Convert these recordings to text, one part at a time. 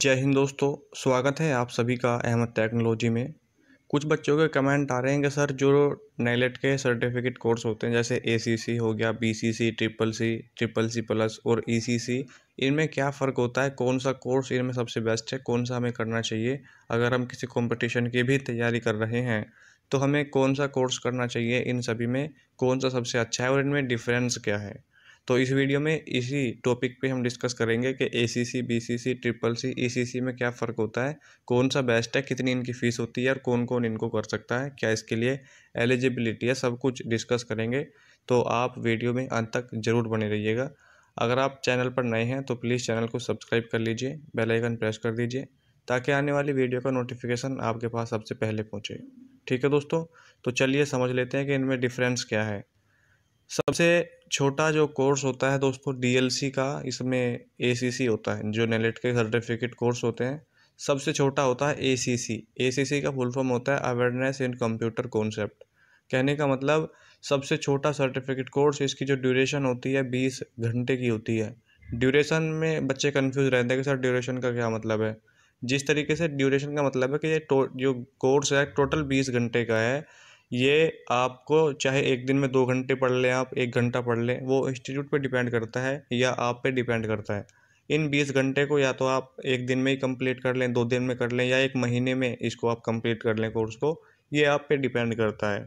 जय हिंद दोस्तों स्वागत है आप सभी का अहमद टेक्नोलॉजी में कुछ बच्चों के कमेंट आ रहे हैं कि सर जो नेलेट के सर्टिफिकेट कोर्स होते हैं जैसे ए हो गया B triple C triple C plus और ई e इनमें क्या फ़र्क होता है कौन सा कोर्स इनमें सबसे बेस्ट है कौन सा हमें करना चाहिए अगर हम किसी कॉम्पटिशन की भी तैयारी कर रहे हैं तो हमें कौन सा कोर्स करना चाहिए इन सभी में कौन सा सबसे अच्छा है और इनमें डिफरेंस क्या है तो इस वीडियो में इसी टॉपिक पे हम डिस्कस करेंगे कि ए सी सी बी सी सी ट्रिपल सी ई सी सी में क्या फ़र्क होता है कौन सा बेस्ट है कितनी इनकी फ़ीस होती है और कौन कौन इनको कर सकता है क्या इसके लिए एलिजिबिलिटी है सब कुछ डिस्कस करेंगे तो आप वीडियो में अंत तक ज़रूर बने रहिएगा अगर आप चैनल पर नए हैं तो प्लीज़ चैनल को सब्सक्राइब कर लीजिए बेल आइकन प्रेस कर दीजिए ताकि आने वाली वीडियो का नोटिफिकेशन आपके पास सबसे पहले पहुंचे ठीक है दोस्तों तो चलिए समझ लेते हैं कि इनमें डिफरेंस क्या है सबसे छोटा जो कोर्स होता है दोस्तों डीएलसी का इसमें एसीसी होता है जो नेलेट e e के सर्टिफिकेट कोर्स होते हैं सबसे छोटा होता है एसीसी एसीसी का फुल फॉर्म होता है अवेयरनेस इन कंप्यूटर कॉन्सेप्ट कहने का मतलब सबसे छोटा सर्टिफिकेट कोर्स इसकी जो ड्यूरेशन होती है बीस घंटे की होती है ड्यूरेशन में बच्चे कन्फ्यूज रहते हैं कि सर ड्यूरेशन का क्या मतलब है जिस तरीके से ड्यूरेशन का मतलब है कि ये जो कोर्स है टोटल बीस घंटे का है ये आपको चाहे एक दिन में दो घंटे पढ़ लें आप एक घंटा पढ़ लें वो इंस्टीट्यूट पे डिपेंड करता है या आप पे डिपेंड करता है इन बीस घंटे को या तो आप एक दिन में ही कंप्लीट कर लें दो दिन में कर लें या एक महीने में इसको आप कंप्लीट कर लें कोर्स को ये आप पे डिपेंड करता है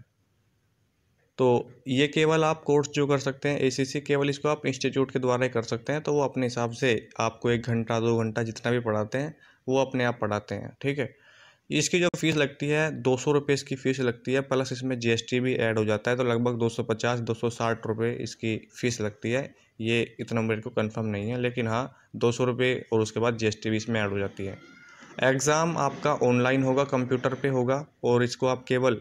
तो ये केवल आप कोर्स जो कर सकते हैं एसीसी केवल इसको आप इंस्टीट्यूट के द्वारा ही कर सकते हैं तो वो अपने हिसाब से आपको एक घंटा दो घंटा जितना भी पढ़ाते हैं वो अपने आप पढ़ाते हैं ठीक है इसकी जो फ़ीस लगती है दो सौ रुपये इसकी फ़ीस लगती है प्लस इसमें जीएसटी भी ऐड हो जाता है तो लगभग दो सौ पचास दो सौ साठ रुपये इसकी फ़ीस लगती है ये इतना मेरे को कंफर्म नहीं है लेकिन हाँ दो सौ रुपये और उसके बाद जीएसटी भी इसमें ऐड हो जाती है एग्ज़ाम आपका ऑनलाइन होगा कंप्यूटर पे होगा और इसको आप केवल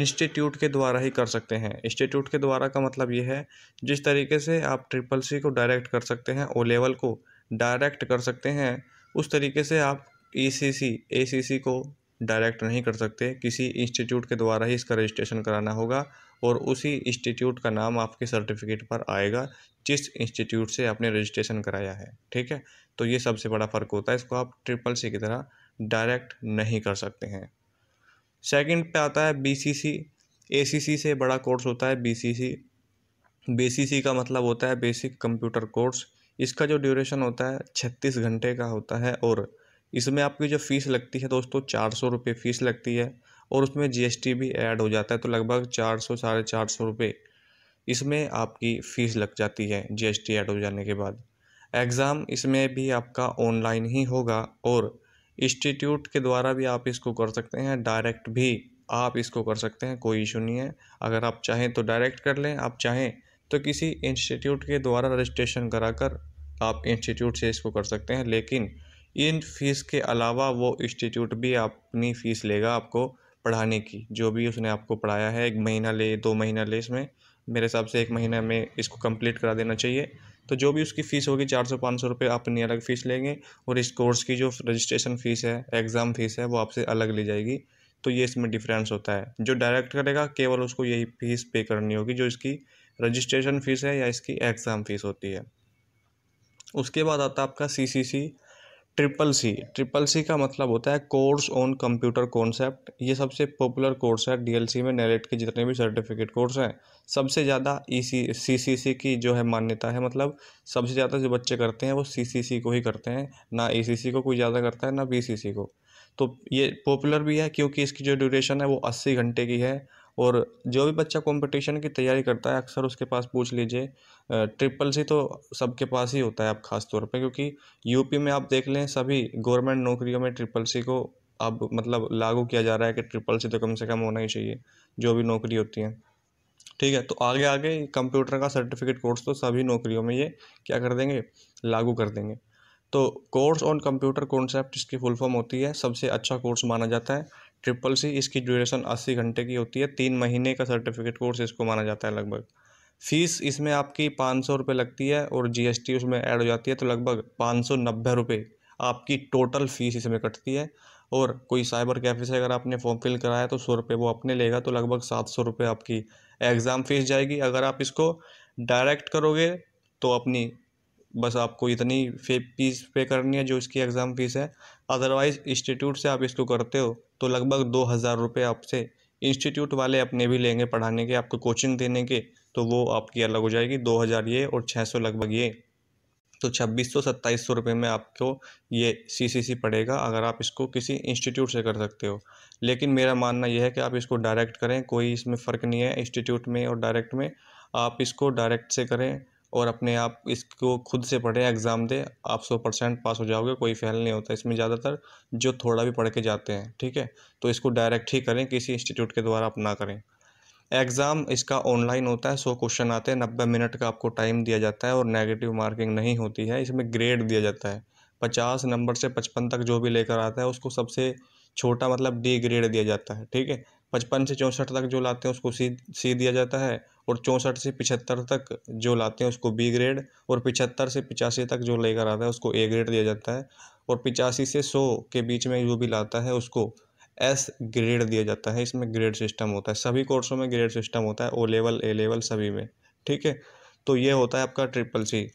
इंस्टीट्यूट के द्वारा ही कर सकते हैं इंस्टीट्यूट के द्वारा का मतलब ये है जिस तरीके से आप ट्रिपल सी को डायरेक्ट कर सकते हैं ओ लेवल को डायरेक्ट कर सकते हैं उस तरीके से आप ई सी सी ए सी सी को डायरेक्ट नहीं कर सकते किसी इंस्टीट्यूट के द्वारा ही इसका रजिस्ट्रेशन कराना होगा और उसी इंस्टीट्यूट का नाम आपके सर्टिफिकेट पर आएगा जिस इंस्टीट्यूट से आपने रजिस्ट्रेशन कराया है ठीक है तो ये सबसे बड़ा फ़र्क होता है इसको आप ट्रिपल सी की तरह डायरेक्ट नहीं कर सकते हैं सेकंड पे आता है बीसीसी एसीसी से बड़ा कोर्स होता है बीसीसी बीसीसी का मतलब होता है बेसिक कंप्यूटर कोर्स इसका जो ड्यूरेशन होता है छत्तीस घंटे का होता है और इसमें आपकी जो फ़ीस लगती है दोस्तों चार सौ रुपये फ़ीस लगती है और उसमें जीएसटी भी ऐड हो जाता है तो लगभग चार सौ साढ़े चार सौ रुपये इसमें आपकी फ़ीस लग जाती है जीएसटी ऐड हो जाने के बाद एग्ज़ाम इसमें भी आपका ऑनलाइन ही होगा और इंस्टीट्यूट के द्वारा भी आप इसको कर सकते हैं डायरेक्ट भी आप इसको कर सकते हैं कोई इशू नहीं है अगर आप चाहें तो डायरेक्ट कर लें आप चाहें तो किसी इंस्टीट्यूट के द्वारा रजिस्ट्रेशन कराकर आप इंस्टीट्यूट से इसको कर सकते हैं लेकिन इन फ़ीस के अलावा वो इंस्टीट्यूट भी अपनी फ़ीस लेगा आपको पढ़ाने की जो भी उसने आपको पढ़ाया है एक महीना ले दो महीना ले इसमें मेरे हिसाब से एक महीना में इसको कंप्लीट करा देना चाहिए तो जो भी उसकी फ़ीस होगी चार सौ पाँच सौ रुपये अपनी अलग फ़ीस लेंगे और इस कोर्स की जो रजिस्ट्रेशन फ़ीस है एग्ज़ाम फ़ीस है वो आपसे अलग ली जाएगी तो ये इसमें डिफरेंस होता है जो डायरेक्ट करेगा केवल उसको यही फ़ीस पे करनी होगी जो इसकी रजिस्ट्रेशन फ़ीस है या इसकी एग्ज़ाम फ़ीस होती है उसके बाद आता है आपका सी सी सी ट्रिपल सी ट्रिपल सी का मतलब होता है कोर्स ऑन कंप्यूटर कॉन्सेप्ट ये सबसे पॉपुलर कोर्स है डीएलसी में नेलेट के जितने भी सर्टिफिकेट कोर्स हैं सबसे ज़्यादा ई सी सी सी की जो है मान्यता है मतलब सबसे ज़्यादा जो बच्चे करते हैं वो सी सी सी को ही करते हैं ना ई सी सी को कोई ज़्यादा करता है ना बी सी सी को तो ये पॉपुलर भी है क्योंकि इसकी जो ड्यूरेशन है वो अस्सी घंटे की है और जो भी बच्चा कंपटीशन की तैयारी करता है अक्सर उसके पास पूछ लीजिए ट्रिपल सी तो सबके पास ही होता है आप ख़ास तौर पे क्योंकि यूपी में आप देख लें सभी गवर्नमेंट नौकरियों में ट्रिपल सी को अब मतलब लागू किया जा रहा है कि ट्रिपल सी तो कम से कम होना ही चाहिए जो भी नौकरी होती है ठीक है तो आगे आगे कंप्यूटर का सर्टिफिकेट कोर्स तो सभी नौकरियों में ये क्या कर देंगे लागू कर देंगे तो कोर्स ऑन कंप्यूटर कॉन्सेप्ट इसकी फुल फॉर्म होती है सबसे अच्छा कोर्स माना जाता है ट्रिपल सी इसकी ड्यूरेशन अस्सी घंटे की होती है तीन महीने का सर्टिफिकेट कोर्स इसको माना जाता है लगभग फ़ीस इसमें आपकी पाँच सौ रुपये लगती है और जीएसटी उसमें ऐड हो जाती है तो लगभग पाँच सौ नब्बे रुपये आपकी टोटल फ़ीस इसमें कटती है और कोई साइबर कैफ़े से अगर आपने फॉर्म फिल कराया तो सौ रुपये वो अपने लेगा तो लगभग सात सौ रुपये आपकी एग्ज़ाम फ़ीस जाएगी अगर आप इसको डायरेक्ट करोगे तो अपनी बस आपको इतनी फीस पे करनी है जो इसकी एग्ज़ाम फ़ीस है अदरवाइज़ इंस्टीट्यूट से आप इसको करते हो तो लगभग दो हज़ार रुपये आपसे इंस्टीट्यूट वाले अपने भी लेंगे पढ़ाने के आपको कोचिंग देने के तो वो आपकी अलग हो जाएगी दो हज़ार ये और छः सौ लगभग ये तो छब्बीस सौ सत्ताईस सौ रुपये में आपको ये सी सी सी पड़ेगा अगर आप इसको किसी इंस्टीट्यूट से कर सकते हो लेकिन मेरा मानना यह है कि आप इसको डायरेक्ट करें कोई इसमें फ़र्क नहीं है इंस्टीट्यूट में और डायरेक्ट में आप इसको डायरेक्ट से करें और अपने आप इसको खुद से पढ़ें एग्ज़ाम दें आप सौ परसेंट पास हो जाओगे कोई फेल नहीं होता इसमें ज़्यादातर जो थोड़ा भी पढ़ के जाते हैं ठीक है तो इसको डायरेक्ट ही करें किसी इंस्टीट्यूट के द्वारा आप ना करें एग्ज़ाम इसका ऑनलाइन होता है सौ क्वेश्चन आते हैं नब्बे मिनट का आपको टाइम दिया जाता है और नेगेटिव मार्किंग नहीं होती है इसमें ग्रेड दिया जाता है पचास नंबर से पचपन तक जो भी लेकर आता है उसको सबसे छोटा मतलब डी ग्रेड दिया जाता है ठीक है पचपन से चौंसठ तक जो लाते हैं उसको सी सी दिया जाता है और चौंसठ से पिछहत्तर तक जो लाते हैं उसको बी ग्रेड और पिछहत्तर से पिचासी तक जो लेकर आता है उसको ए ग्रेड दिया जाता है और पिचासी से सौ के बीच में जो भी लाता है उसको एस ग्रेड दिया जाता है इसमें ग्रेड सिस्टम होता है सभी कोर्सों में ग्रेड सिस्टम होता है ओ लेवल ए लेवल सभी में ठीक है तो ये होता है आपका ट्रिपल सी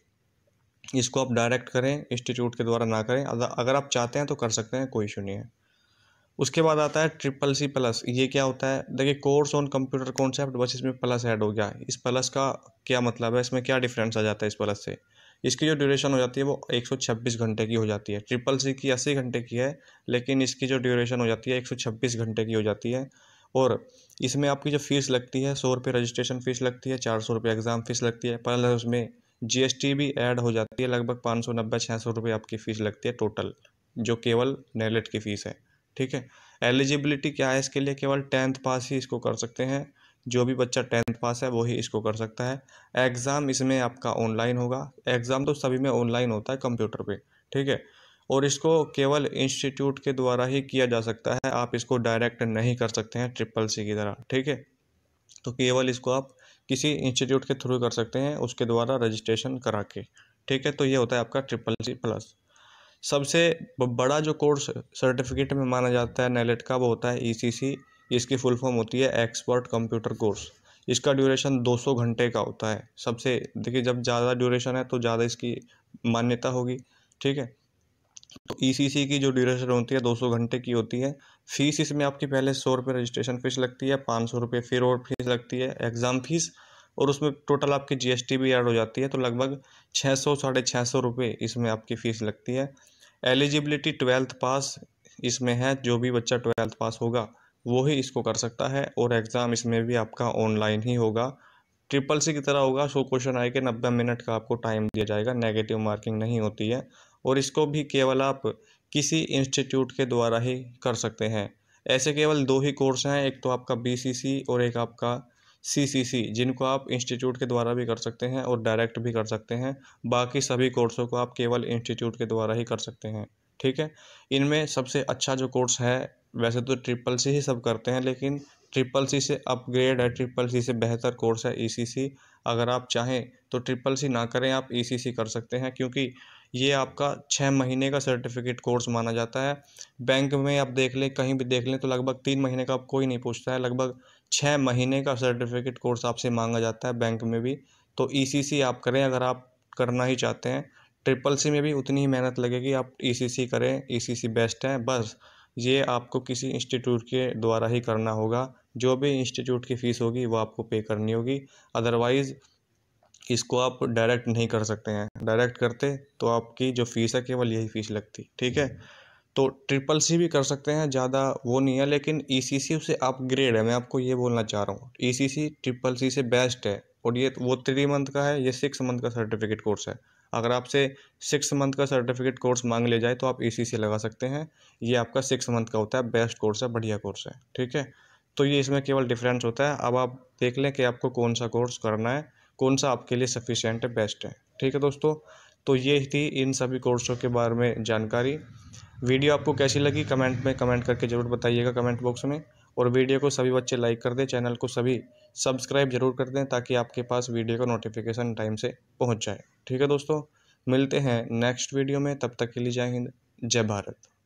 इसको आप डायरेक्ट करें इंस्टीट्यूट के द्वारा ना करें अगर आप चाहते हैं तो कर सकते हैं कोई इशू नहीं है उसके बाद आता है ट्रिपल सी प्लस ये क्या होता है देखिए कोर्स ऑन कंप्यूटर कॉन्सेप्ट बस इसमें प्लस ऐड हो गया इस प्लस का क्या मतलब है इसमें क्या डिफरेंस आ जाता है इस प्लस से इसकी जो ड्यूरेशन हो जाती है वो 126 घंटे की हो जाती है ट्रिपल सी की अस्सी घंटे की है लेकिन इसकी जो ड्यूरेशन हो जाती है एक घंटे की हो जाती है और इसमें आपकी जो फ़ीस लगती है सौ रुपये रजिस्ट्रेशन फ़ीस लगती है चार सौ रुपये एग्ज़ाम फ़ीस लगती है प्लस उसमें जी भी ऐड हो जाती है लगभग पाँच सौ नब्बे छः सौ रुपये आपकी फ़ीस लगती है टोटल जो केवल नैलेट e e की फ़ीस है ठीक है एलिजिबिलिटी क्या है इसके लिए केवल टेंथ पास ही इसको कर सकते हैं जो भी बच्चा टेंथ पास है वही इसको कर सकता है एग्ज़ाम इसमें आपका ऑनलाइन होगा एग्ज़ाम तो सभी में ऑनलाइन होता है कंप्यूटर पे ठीक है और इसको केवल इंस्टीट्यूट के द्वारा ही किया जा सकता है आप इसको डायरेक्ट नहीं कर सकते हैं ट्रिपल सी की तरह ठीक है तो केवल इसको आप किसी इंस्टीट्यूट के थ्रू कर सकते हैं उसके द्वारा रजिस्ट्रेशन करा के ठीक है तो ये होता है आपका ट्रिपल सी प्लस सबसे बड़ा जो कोर्स सर्टिफिकेट में माना जाता है नैलेट e का वो होता है ई e इसकी फुल फॉर्म होती है एक्सपर्ट कंप्यूटर कोर्स इसका ड्यूरेशन 200 घंटे का होता है सबसे देखिए जब ज़्यादा ड्यूरेशन है तो ज़्यादा इसकी मान्यता होगी ठीक है तो ई e की जो ड्यूरेशन होती है 200 घंटे की होती है फ़ीस इसमें आपकी पहले सौ रुपये रजिस्ट्रेशन फ़ीस लगती है पाँच सौ रुपये फिर और फीस लगती है एग्ज़ाम फ़ीस और उसमें टोटल आपकी जीएसटी भी ऐड हो जाती है तो लगभग छः सौ साढ़े छः सौ रुपये इसमें आपकी फ़ीस लगती है एलिजिबिलिटी ट्वेल्थ पास इसमें है जो भी बच्चा ट्वेल्थ पास होगा वो ही इसको कर सकता है और एग्ज़ाम इसमें भी आपका ऑनलाइन ही होगा ट्रिपल सी की तरह होगा सो क्वेश्चन आए कि नब्बे मिनट का आपको टाइम दिया जाएगा नेगेटिव मार्किंग नहीं होती है और इसको भी केवल आप किसी इंस्टीट्यूट के द्वारा ही कर सकते हैं ऐसे केवल दो ही कोर्स हैं एक तो आपका बी और एक आपका सी सी सी जिनको आप इंस्टीट्यूट के द्वारा भी कर सकते हैं और डायरेक्ट भी कर सकते हैं बाकी सभी कोर्सों को आप केवल इंस्टीट्यूट के द्वारा ही कर सकते हैं ठीक है इनमें सबसे अच्छा जो कोर्स है वैसे तो ट्रिपल सी ही सब करते हैं लेकिन ट्रिपल सी से अपग्रेड है ट्रिपल सी से बेहतर कोर्स है ई अगर आप चाहें तो ट्रिपल सी ना करें आप ई कर सकते हैं क्योंकि ये आपका छः महीने का सर्टिफिकेट कोर्स माना जाता है बैंक में आप देख लें कहीं भी देख लें तो लगभग तीन महीने का आप कोई नहीं पूछता है लगभग छः महीने का सर्टिफिकेट कोर्स आपसे मांगा जाता है बैंक में भी तो ई e आप करें अगर आप करना ही चाहते हैं ट्रिपल सी में भी उतनी ही मेहनत लगेगी आप ई e करें ई e बेस्ट है बस ये आपको किसी इंस्टीट्यूट के द्वारा ही करना होगा जो भी इंस्टीट्यूट की फ़ीस होगी वो आपको पे करनी होगी अदरवाइज़ इसको आप डायरेक्ट नहीं कर सकते हैं डायरेक्ट करते तो आपकी जो फ़ीस है केवल यही फ़ीस लगती ठीक है तो ट्रिपल सी भी कर सकते हैं ज़्यादा वो नहीं है लेकिन ई सी सी उससे अपग्रेड है मैं आपको ये बोलना चाह रहा हूँ ई सी सी ट्रिपल सी से बेस्ट है और ये वो थ्री मंथ का है ये सिक्स मंथ का सर्टिफिकेट कोर्स है अगर आपसे सिक्स मंथ का सर्टिफिकेट कोर्स मांग ले जाए तो आप ई सी सी लगा सकते हैं ये आपका सिक्स मंथ का होता है बेस्ट कोर्स है बढ़िया कोर्स है ठीक है तो ये इसमें केवल डिफरेंस होता है अब आप देख लें कि आपको कौन सा कोर्स करना है कौन सा आपके लिए सफिशेंट है बेस्ट है ठीक है दोस्तों तो ये थी इन सभी कोर्सों के बारे में जानकारी वीडियो आपको कैसी लगी कमेंट में कमेंट करके ज़रूर बताइएगा कमेंट बॉक्स में और वीडियो को सभी बच्चे लाइक कर दें चैनल को सभी सब्सक्राइब जरूर कर दें ताकि आपके पास वीडियो का नोटिफिकेशन टाइम से पहुंच जाए ठीक है दोस्तों मिलते हैं नेक्स्ट वीडियो में तब तक के लिए जय हिंद जय भारत